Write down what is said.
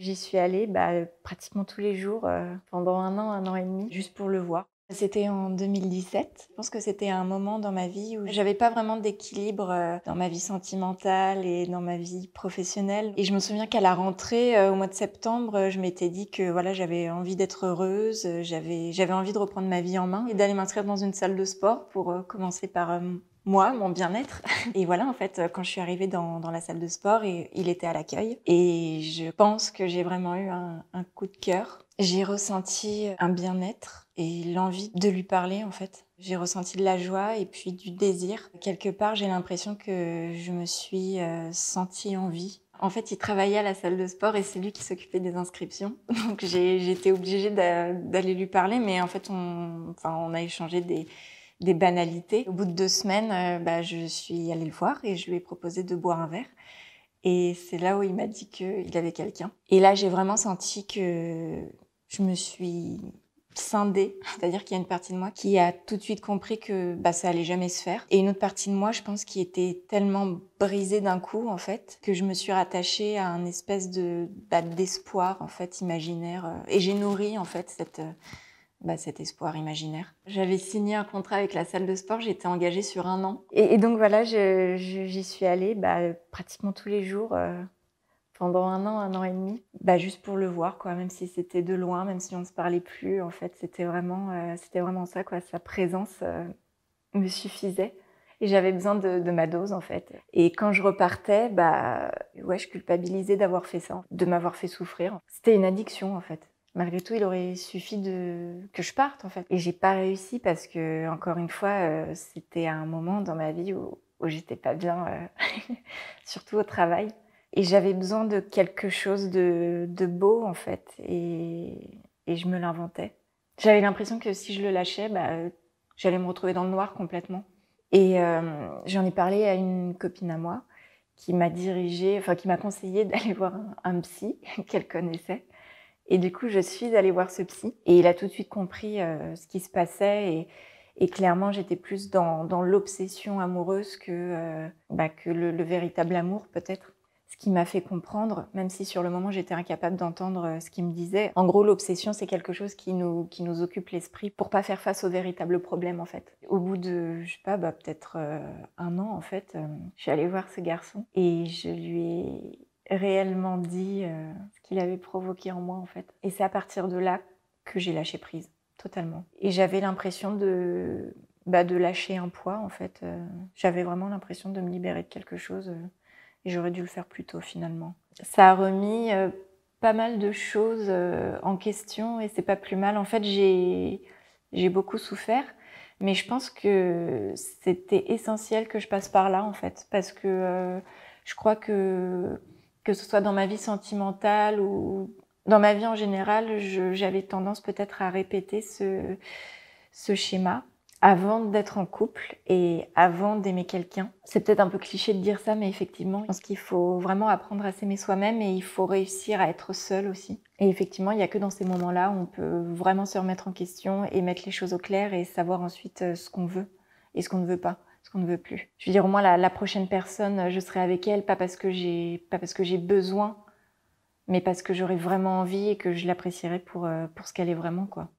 J'y suis allée bah, pratiquement tous les jours euh, pendant un an, un an et demi, juste pour le voir. C'était en 2017. Je pense que c'était un moment dans ma vie où j'avais pas vraiment d'équilibre euh, dans ma vie sentimentale et dans ma vie professionnelle. Et je me souviens qu'à la rentrée, euh, au mois de septembre, je m'étais dit que voilà, j'avais envie d'être heureuse, j'avais, j'avais envie de reprendre ma vie en main et d'aller m'inscrire dans une salle de sport pour commencer par moi, mon bien-être. Et voilà, en fait, euh, quand je suis arrivée dans, la salle de sport, et, il était à l'accueil. Et je pense que j'ai vraiment eu un, coup de cœur. J'ai ressenti un bien-être et l'envie de lui parler, en fait. J'ai ressenti de la joie et puis du désir. Quelque part, j'ai l'impression que je me suis euh, sentie en vie en fait, il travaillait à la salle de sport et c'est lui qui s'occupait des inscriptions. Donc j'étais obligée d'aller lui parler, mais en fait, on a échangé des, des banalités. Au bout de deux semaines, euh, bah, je suis allée le voir et je lui ai proposé de boire un verre. Et c'est là où il m'a dit qu'il avait quelqu'un. Et là, j'ai vraiment senti que je me suis scindée, c'est-à-dire qu'il y a une partie de moi qui a tout de suite compris que bah, ça allait jamais se faire, et une autre partie de moi, je pense, qui était tellement brisée d'un coup en fait que je me suis rattachée à un espèce de bah, d'espoir en fait imaginaire, euh, et j'ai nourri en fait cette euh, bah, cet espoir imaginaire. J'avais signé un contrat avec la salle de sport, j'étais engagée sur un an. Et, donc voilà, j'y suis allée bah, pratiquement tous les jours euh, pendant un an, un an et demi, bah, juste pour le voir, quoi, même si c'était de loin, même si on ne se parlait plus. En fait, c'était vraiment, euh, c'était vraiment ça, quoi. sa présence euh, me suffisait. Et j'avais besoin de, de, ma dose en fait. Et quand je repartais, bah ouais, je culpabilisais d'avoir fait ça, de m'avoir fait souffrir. C'était une addiction en fait. Malgré tout, il aurait suffi que je parte en fait. Et j'ai pas réussi parce que encore une fois, c'était euh, c'était un moment dans ma vie où, j'étais pas bien, euh, surtout au travail. Et j'avais besoin de quelque chose de, beau en fait, et, je me l'inventais. J'avais l'impression que si je le lâchais, bah, euh, j'allais me retrouver dans le noir complètement. Et j'en ai parlé à une copine à moi qui m'a dirigé, enfin qui m'a conseillé d'aller voir un psy qu'elle connaissait et du coup, je suis allée voir ce psy et il a tout de suite compris euh, ce qui se passait et, clairement, j'étais plus dans, l'obsession amoureuse que, euh, bah, le, véritable amour, peut-être. Ce qui m'a fait comprendre, même si sur le moment j'étais incapable d'entendre euh, ce qu'il me disait. En gros, l'obsession, c'est quelque chose qui nous, qui nous occupe l'esprit pour pas faire face au véritable problème, en fait. Au bout de, je sais pas, bah, peut-être un an, en fait, je suis allée voir ce garçon et je lui ai réellement dit euh, ce qu'il avait provoqué en moi en fait. Et c'est à partir de là que j'ai lâché prise totalement. Et j'avais l'impression de bah, de lâcher un poids en fait. Euh. j'avais vraiment l'impression de me libérer de quelque chose euh, et j'aurais dû le faire plus tôt finalement. Ça a remis pas mal de choses en question et c'est pas plus mal. En fait, j'ai j'ai beaucoup souffert. Mais je pense que c'était essentiel que je passe par là, en fait, parce que je crois que que ce soit dans ma vie sentimentale ou dans ma vie en général, j'avais tendance peut-être à répéter ce, schéma avant d'être en couple et avant d'aimer quelqu'un. C'est peut-être un peu cliché de dire ça, mais effectivement, je pense qu'il faut vraiment apprendre à s'aimer soi-même et il faut réussir à être seul aussi. Et effectivement, il n'y a que dans ces moments-là où on peut vraiment se remettre en question et mettre les choses au clair et savoir ensuite euh, ce qu'on veut et ce qu'on ne veut pas ce qu'on ne veut plus. Je veux dire, au moins, la, la prochaine personne, euh, je serai avec elle, pas parce que j'ai, pas parce que j'ai besoin, mais parce que j'aurai vraiment envie et que je l'apprécierai pour, euh, pour ce qu'elle est vraiment, quoi.